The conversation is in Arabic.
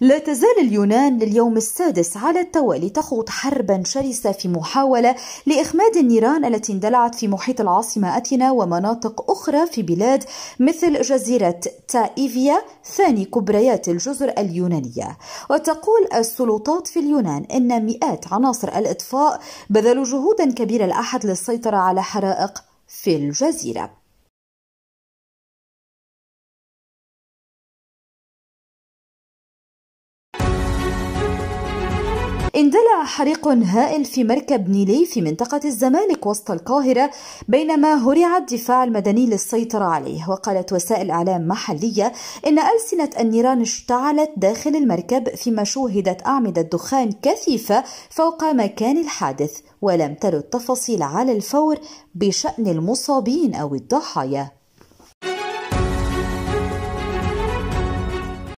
لا تزال اليونان لليوم السادس على التوالي تخوض حربا شرسة في محاولة لإخماد النيران التي اندلعت في محيط العاصمة أثينا ومناطق أخرى في بلاد مثل جزيرة تايفيا ثاني كبريات الجزر اليونانية وتقول السلطات في اليونان أن مئات عناصر الإطفاء بذلوا جهودا كبيرة الأحد للسيطرة على حرائق في الجزيرة اندلع حريق هائل في مركب نيلي في منطقة الزمالك وسط القاهرة بينما هرع الدفاع المدني للسيطرة عليه وقالت وسائل أعلام محلية إن ألسنة النيران اشتعلت داخل المركب فيما شوهدت أعمدة دخان كثيفة فوق مكان الحادث ولم ترد تفاصيل على الفور بشأن المصابين أو الضحايا